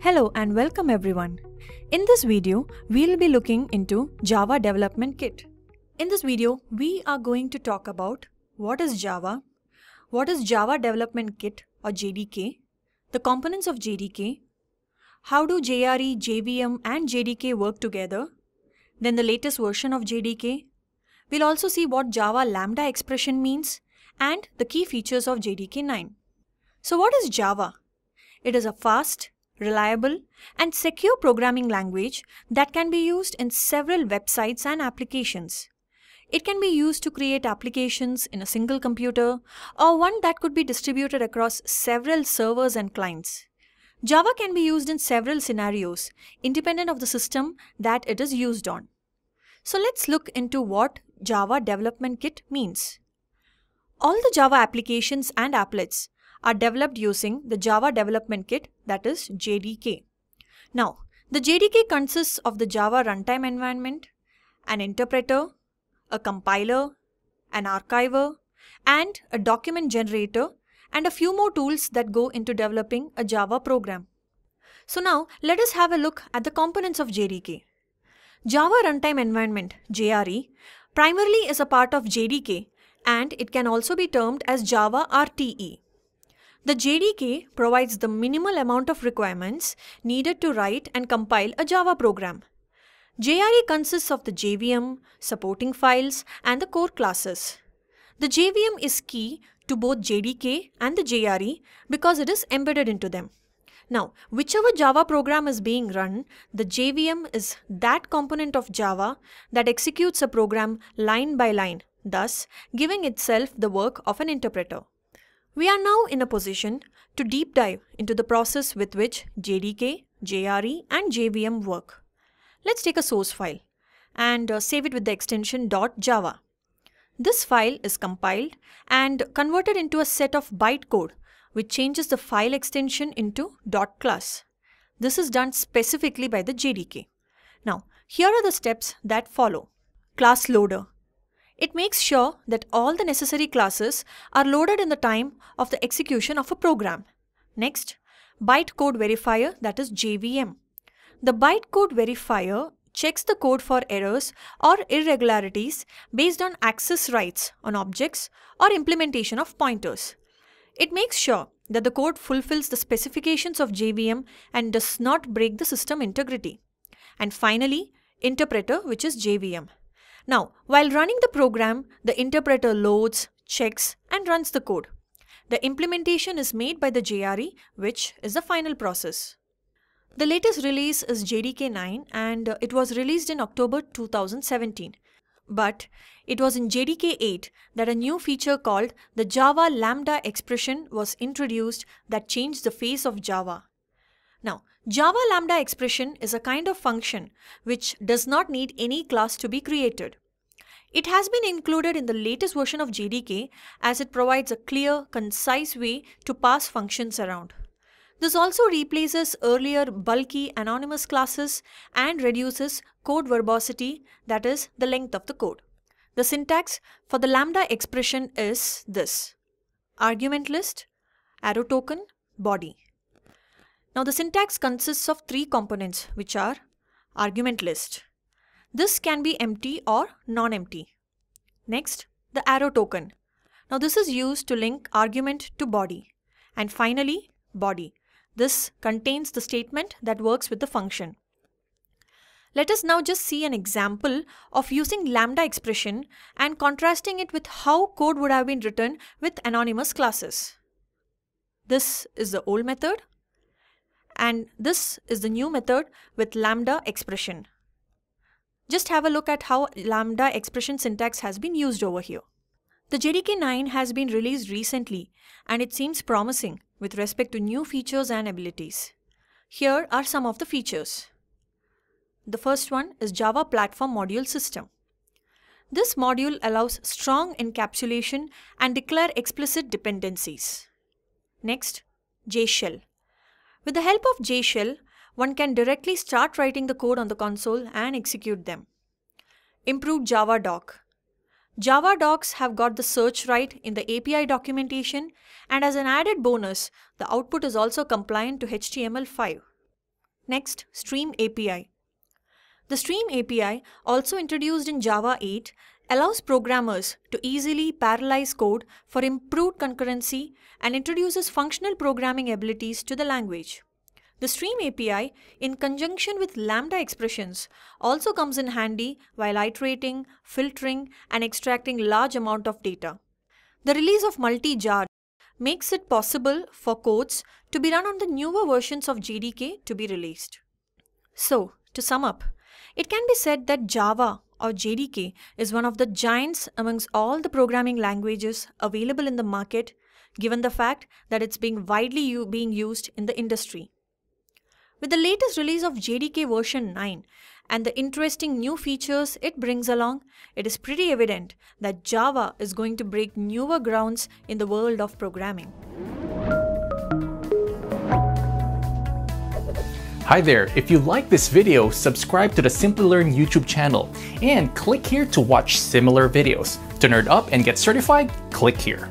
Hello and welcome everyone. In this video, we'll be looking into Java Development Kit. In this video, we are going to talk about what is Java, what is Java Development Kit or JDK, the components of JDK, how do JRE, JVM and JDK work together, then the latest version of JDK. We'll also see what Java Lambda expression means and the key features of JDK 9. So what is Java? It is a fast, reliable, and secure programming language that can be used in several websites and applications. It can be used to create applications in a single computer or one that could be distributed across several servers and clients. Java can be used in several scenarios, independent of the system that it is used on. So let's look into what Java Development Kit means. All the Java applications and applets are developed using the Java Development Kit that is JDK. Now, the JDK consists of the Java runtime environment, an interpreter, a compiler, an archiver, and a document generator and a few more tools that go into developing a Java program. So now let us have a look at the components of JDK. Java Runtime Environment JRE primarily is a part of JDK and it can also be termed as Java RTE. The JDK provides the minimal amount of requirements needed to write and compile a Java program. JRE consists of the JVM, supporting files, and the core classes. The JVM is key to both JDK and the JRE because it is embedded into them. Now, whichever Java program is being run, the JVM is that component of Java that executes a program line by line thus giving itself the work of an interpreter. We are now in a position to deep dive into the process with which JDK, JRE and JVM work. Let's take a source file and uh, save it with the extension .java. This file is compiled and converted into a set of bytecode which changes the file extension into .class. This is done specifically by the JDK. Now, here are the steps that follow. Class loader it makes sure that all the necessary classes are loaded in the time of the execution of a program. Next, bytecode verifier that is JVM. The bytecode verifier checks the code for errors or irregularities based on access rights on objects or implementation of pointers. It makes sure that the code fulfills the specifications of JVM and does not break the system integrity. And finally, interpreter which is JVM. Now, while running the program, the interpreter loads, checks, and runs the code. The implementation is made by the JRE, which is the final process. The latest release is JDK 9 and it was released in October 2017. But it was in JDK 8 that a new feature called the Java Lambda expression was introduced that changed the face of Java. Now, Java lambda expression is a kind of function which does not need any class to be created. It has been included in the latest version of JDK as it provides a clear, concise way to pass functions around. This also replaces earlier bulky anonymous classes and reduces code verbosity, that is, the length of the code. The syntax for the lambda expression is this argument list, arrow token, body. Now the syntax consists of three components which are argument list. This can be empty or non-empty. Next, the arrow token. Now this is used to link argument to body. And finally, body. This contains the statement that works with the function. Let us now just see an example of using lambda expression and contrasting it with how code would have been written with anonymous classes. This is the old method and this is the new method with lambda expression. Just have a look at how lambda expression syntax has been used over here. The JDK9 has been released recently and it seems promising with respect to new features and abilities. Here are some of the features. The first one is Java Platform Module System. This module allows strong encapsulation and declare explicit dependencies. Next, JShell. With the help of JShell, one can directly start writing the code on the console and execute them. Improved Java Doc Java docs have got the search right in the API documentation and as an added bonus, the output is also compliant to HTML5. Next, Stream API. The Stream API, also introduced in Java 8, allows programmers to easily parallelize code for improved concurrency and introduces functional programming abilities to the language. The Stream API, in conjunction with Lambda expressions, also comes in handy while iterating, filtering, and extracting large amount of data. The release of multi-jar makes it possible for codes to be run on the newer versions of JDK to be released. So, to sum up, it can be said that Java or JDK is one of the giants amongst all the programming languages available in the market given the fact that it's being widely being used in the industry. With the latest release of JDK version 9 and the interesting new features it brings along, it is pretty evident that Java is going to break newer grounds in the world of programming. Hi there, if you like this video, subscribe to the Simply Learn YouTube channel and click here to watch similar videos. To nerd up and get certified, click here.